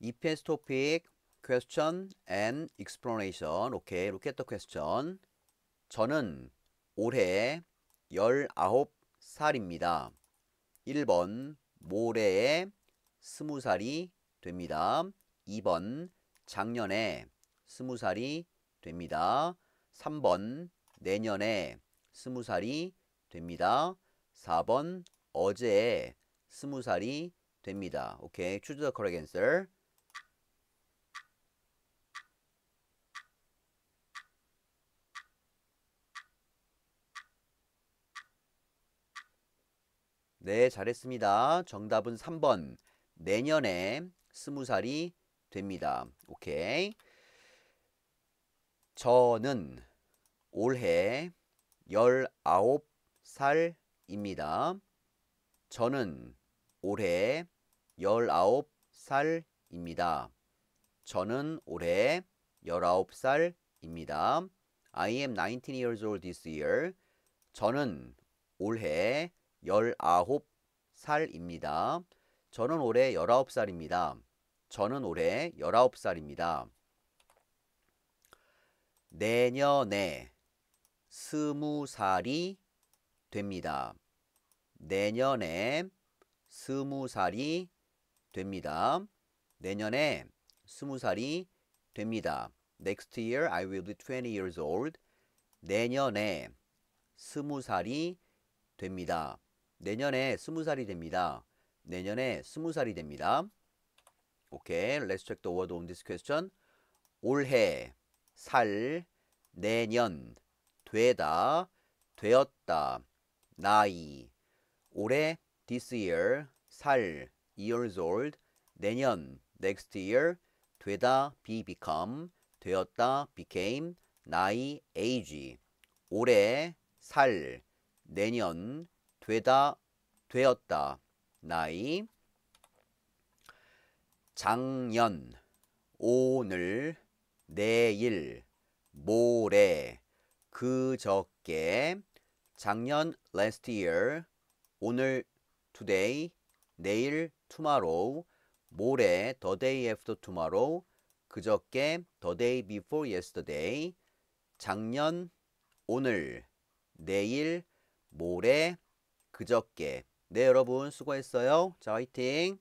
EPS topic, question and explanation. 오케이, look at the question. 저는 올해 19살입니다. 1번 모레에 20살이 됩니다. 2번 작년에 20살이 됩니다. 3번 내년에 20살이 됩니다. 4번 어제에 20살이 됩니다. 오케이. Okay. Choose the correct answer. 네, 잘했습니다. 정답은 3번. 내년에 스무 살이 됩니다. 오케이. 저는 올해 19살입니다. 저는 올해 19살입니다. 저는 올해 19살입니다. I am 19 years old this year. 저는 올해 19살입니다. 저는 올해 19살입니다. 저는 올해 19살입니다. 내년에 스무 살이 됩니다. 내년에 스무 살이 됩니다. 내년에 스무 살이 됩니다. Next year I will be 20 years old. 내년에 스무 살이 됩니다. 내년에 스무 살이 됩니다. 내년에 스무 살이 됩니다. 오케이. Let's check the word on this question. 올해, 살, 내년, 되다, 되었다, 나이, 올해, this year, 살, years old, 내년, next year, 되다, be, become, 되었다, became, 나이, age, 올해, 살, 내년, 되다, 되었다. 나이, 작년, 오늘, 내일, 모레, 그저께, 작년 last year, 오늘 today, 내일 tomorrow, 모레 the day after tomorrow, 그저께 the day before yesterday, 작년 오늘, 내일 모레 그저께. 네, 여러분 수고했어요. 자, 화이팅!